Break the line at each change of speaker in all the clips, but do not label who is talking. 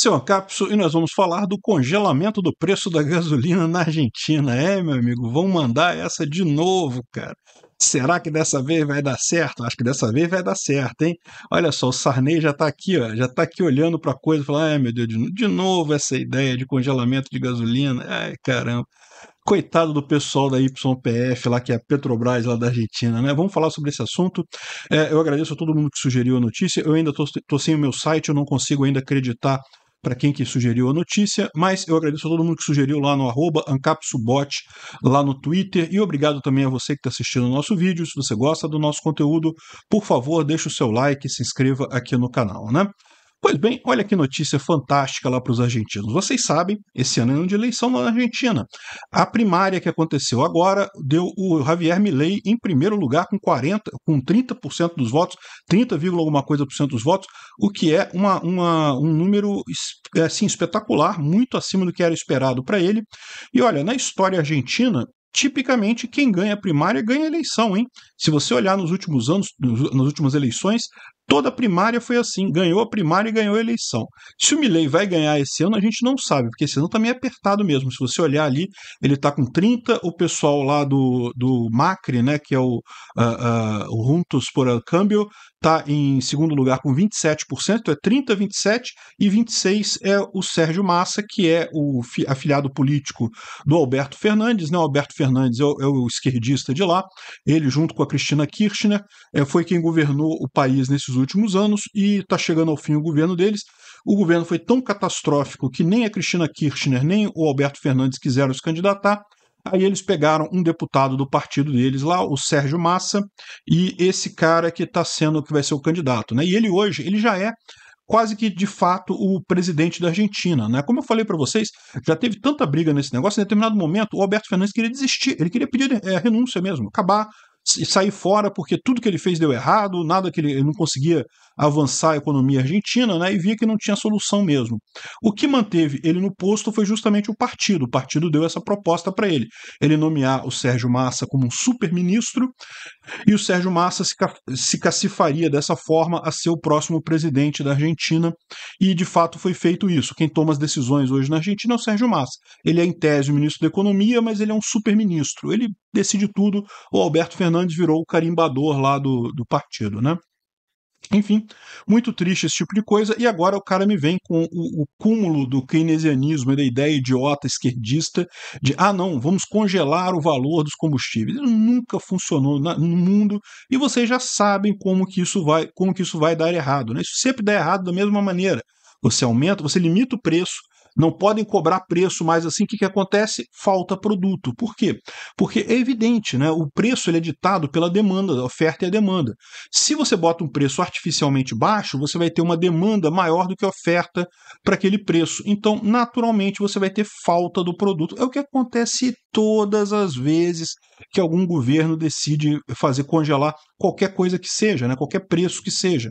seu Capso e nós vamos falar do congelamento do preço da gasolina na Argentina. É, meu amigo, vão mandar essa de novo, cara. Será que dessa vez vai dar certo? Acho que dessa vez vai dar certo, hein? Olha só, o Sarney já tá aqui, ó, já tá aqui olhando pra coisa falando: ai meu Deus, de novo essa ideia de congelamento de gasolina. Ai, caramba. Coitado do pessoal da YPF, lá que é a Petrobras, lá da Argentina, né? Vamos falar sobre esse assunto. É, eu agradeço a todo mundo que sugeriu a notícia. Eu ainda tô, tô sem o meu site, eu não consigo ainda acreditar para quem que sugeriu a notícia, mas eu agradeço a todo mundo que sugeriu lá no arroba ancapsubot, lá no Twitter, e obrigado também a você que está assistindo o nosso vídeo. Se você gosta do nosso conteúdo, por favor, deixe o seu like e se inscreva aqui no canal, né? Pois bem, olha que notícia fantástica lá para os argentinos. Vocês sabem, esse ano é ano de eleição na Argentina. A primária que aconteceu agora deu o Javier Milei em primeiro lugar com 40, com 30% dos votos, 30, alguma coisa por cento dos votos, o que é uma, uma, um número assim, espetacular, muito acima do que era esperado para ele. E olha, na história argentina, tipicamente quem ganha a primária ganha a eleição, hein? Se você olhar nos últimos anos, nas últimas eleições, Toda a primária foi assim, ganhou a primária e ganhou a eleição. Se o Milley vai ganhar esse ano, a gente não sabe, porque esse ano também tá é apertado mesmo. Se você olhar ali, ele está com 30, o pessoal lá do, do Macri, né, que é o, uh, uh, o Juntos por Câmbio, está em segundo lugar com 27%, então é 30, 27 e 26 é o Sérgio Massa, que é o afiliado político do Alberto Fernandes, né? O Alberto Fernandes é o, é o esquerdista de lá. Ele junto com a Cristina Kirchner é, foi quem governou o país nesses últimos anos e está chegando ao fim o governo deles. O governo foi tão catastrófico que nem a Cristina Kirchner nem o Alberto Fernandes quiseram se candidatar. Aí eles pegaram um deputado do partido deles lá, o Sérgio Massa, e esse cara que está sendo que vai ser o candidato, né? E ele hoje, ele já é quase que de fato o presidente da Argentina, né? Como eu falei para vocês, já teve tanta briga nesse negócio, em determinado momento o Alberto Fernandes queria desistir, ele queria pedir é, renúncia mesmo, acabar sair fora porque tudo que ele fez deu errado, nada que ele, ele não conseguia avançar a economia argentina, né, e via que não tinha solução mesmo. O que manteve ele no posto foi justamente o partido. O partido deu essa proposta para ele. Ele nomear o Sérgio Massa como um super-ministro e o Sérgio Massa se, se cacifaria dessa forma a ser o próximo presidente da Argentina e de fato foi feito isso. Quem toma as decisões hoje na Argentina é o Sérgio Massa. Ele é em tese o ministro da Economia, mas ele é um super-ministro. Ele decide tudo. O Alberto Fernandes Fernandes virou o carimbador lá do, do partido, né? Enfim, muito triste esse tipo de coisa, e agora o cara me vem com o, o cúmulo do keynesianismo, da ideia idiota esquerdista de ah não, vamos congelar o valor dos combustíveis. Isso nunca funcionou na, no mundo, e vocês já sabem como que isso vai, como que isso vai dar errado. Né? Isso sempre dá errado da mesma maneira. Você aumenta, você limita o preço, não podem cobrar preço mais assim. O que, que acontece? Falta produto. Por quê? Porque é evidente, né? o preço ele é ditado pela demanda, a oferta e a demanda. Se você bota um preço artificialmente baixo, você vai ter uma demanda maior do que a oferta para aquele preço. Então, naturalmente, você vai ter falta do produto. É o que acontece todas as vezes que algum governo decide fazer congelar qualquer coisa que seja, né, qualquer preço que seja.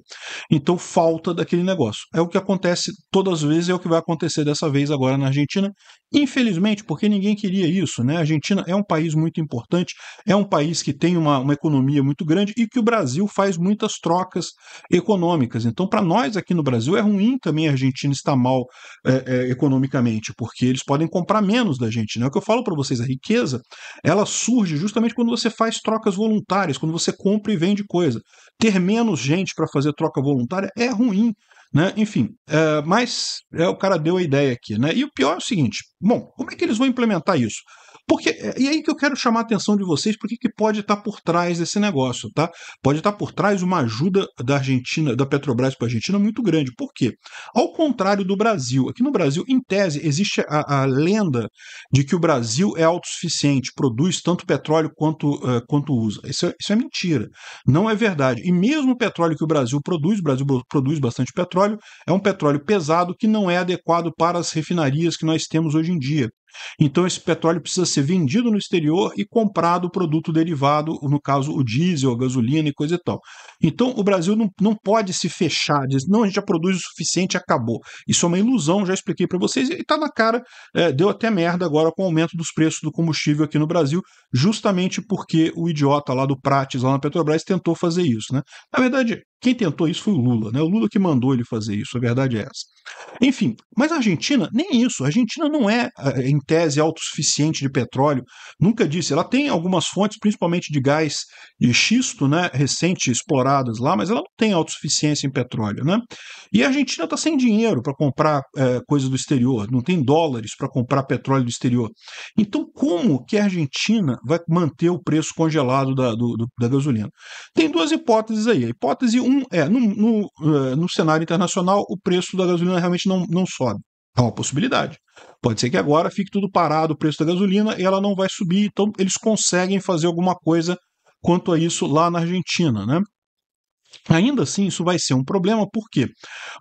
Então falta daquele negócio. É o que acontece todas as vezes, é o que vai acontecer dessa vez agora na Argentina Infelizmente, porque ninguém queria isso, né? A Argentina é um país muito importante, é um país que tem uma, uma economia muito grande e que o Brasil faz muitas trocas econômicas. Então, para nós aqui no Brasil, é ruim também a Argentina estar mal é, é, economicamente, porque eles podem comprar menos da gente. Né? É o que eu falo para vocês, a riqueza ela surge justamente quando você faz trocas voluntárias, quando você compra e vende coisa. Ter menos gente para fazer troca voluntária é ruim né? Enfim, é, mas é, o cara deu a ideia aqui. Né? E o pior é o seguinte: bom, como é que eles vão implementar isso? Porque, é, e aí que eu quero chamar a atenção de vocês, porque que pode estar tá por trás desse negócio, tá? Pode estar tá por trás uma ajuda da Argentina, da Petrobras para a Argentina muito grande. Por quê? Ao contrário do Brasil, aqui no Brasil, em tese, existe a, a lenda de que o Brasil é autossuficiente, produz tanto petróleo quanto, uh, quanto usa. Isso é, isso é mentira, não é verdade. E mesmo o petróleo que o Brasil produz, o Brasil produz bastante petróleo, é um petróleo pesado que não é adequado para as refinarias que nós temos hoje em dia. Então, esse petróleo precisa ser vendido no exterior e comprado o produto derivado, no caso o diesel, a gasolina e coisa e tal. Então, o Brasil não, não pode se fechar, diz não, a gente já produz o suficiente, acabou. Isso é uma ilusão, já expliquei para vocês, e está na cara, é, deu até merda agora com o aumento dos preços do combustível aqui no Brasil, justamente porque o idiota lá do Prates, lá na Petrobras, tentou fazer isso. Né? Na verdade, quem tentou isso foi o Lula, né? O Lula que mandou ele fazer isso, a verdade é essa. Enfim, mas a Argentina, nem isso. A Argentina não é, em tese, autossuficiente de petróleo. Nunca disse. Ela tem algumas fontes, principalmente de gás de xisto, né? Recente exploradas lá, mas ela não tem autossuficiência em petróleo, né? E a Argentina está sem dinheiro para comprar é, coisa do exterior, não tem dólares para comprar petróleo do exterior. Então, como que a Argentina vai manter o preço congelado da, do, do, da gasolina? Tem duas hipóteses aí. A hipótese um, é, no, no, eh, no, cenário internacional, o preço da gasolina realmente não, não sobe. É uma possibilidade. Pode ser que agora fique tudo parado o preço da gasolina e ela não vai subir. Então, eles conseguem fazer alguma coisa quanto a isso lá na Argentina, né? Ainda assim, isso vai ser um problema, por quê?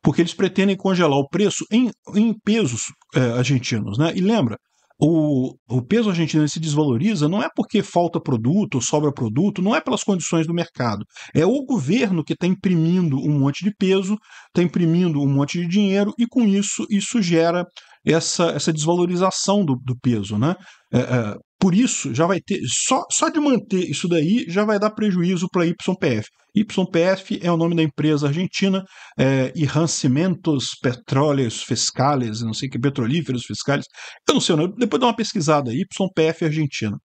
Porque eles pretendem congelar o preço em, em pesos é, argentinos, né? E lembra, o, o peso argentino se desvaloriza não é porque falta produto, sobra produto, não é pelas condições do mercado. É o governo que está imprimindo um monte de peso, está imprimindo um monte de dinheiro e com isso isso gera essa, essa desvalorização do, do peso. Né? É, é, por isso, já vai ter. Só, só de manter isso daí já vai dar prejuízo para YPF. YPF é o nome da empresa argentina, é, eh, Petróleos Fiscales, não sei que, Petrolíferos fiscais eu não sei, não, depois dá uma pesquisada, YPF Argentina,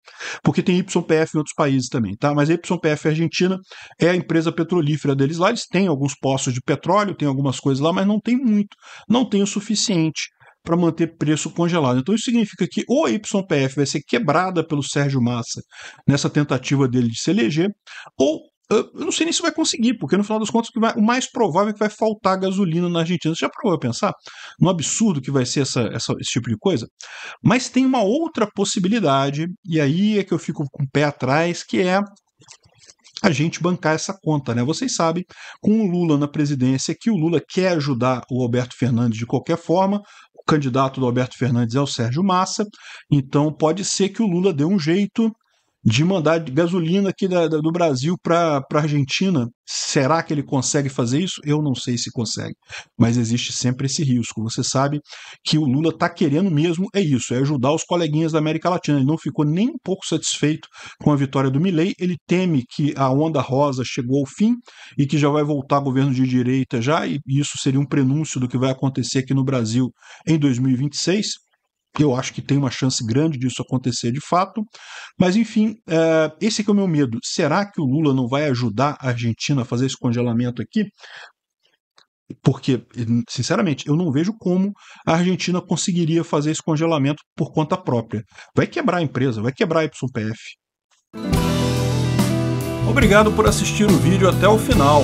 porque tem YPF em outros países também, tá? Mas YPF Argentina é a empresa petrolífera deles lá, eles têm alguns poços de petróleo, tem algumas coisas lá, mas não tem muito, não tem o suficiente para manter preço congelado. Então isso significa que ou a YPF vai ser quebrada pelo Sérgio Massa nessa tentativa dele de se eleger, ou eu não sei nem se vai conseguir, porque no final das contas o mais provável é que vai faltar gasolina na Argentina. Você já provou a pensar no absurdo que vai ser essa, essa, esse tipo de coisa? Mas tem uma outra possibilidade, e aí é que eu fico com o pé atrás, que é a gente bancar essa conta, né? Vocês sabem, com o Lula na presidência, que o Lula quer ajudar o Alberto Fernandes de qualquer forma, candidato do Alberto Fernandes é o Sérgio Massa, então pode ser que o Lula dê um jeito de mandar gasolina aqui da, da, do Brasil para a Argentina. Será que ele consegue fazer isso? Eu não sei se consegue, mas existe sempre esse risco. Você sabe que o Lula está querendo mesmo é isso, é ajudar os coleguinhas da América Latina. Ele não ficou nem um pouco satisfeito com a vitória do Milei. Ele teme que a onda rosa chegou ao fim e que já vai voltar governo de direita já, e isso seria um prenúncio do que vai acontecer aqui no Brasil em 2026 eu acho que tem uma chance grande disso acontecer de fato. Mas, enfim, eh, esse é o meu medo. Será que o Lula não vai ajudar a Argentina a fazer esse congelamento aqui? Porque, sinceramente, eu não vejo como a Argentina conseguiria fazer esse congelamento por conta própria. Vai quebrar a empresa, vai quebrar a YPF. Obrigado por assistir o vídeo até o final.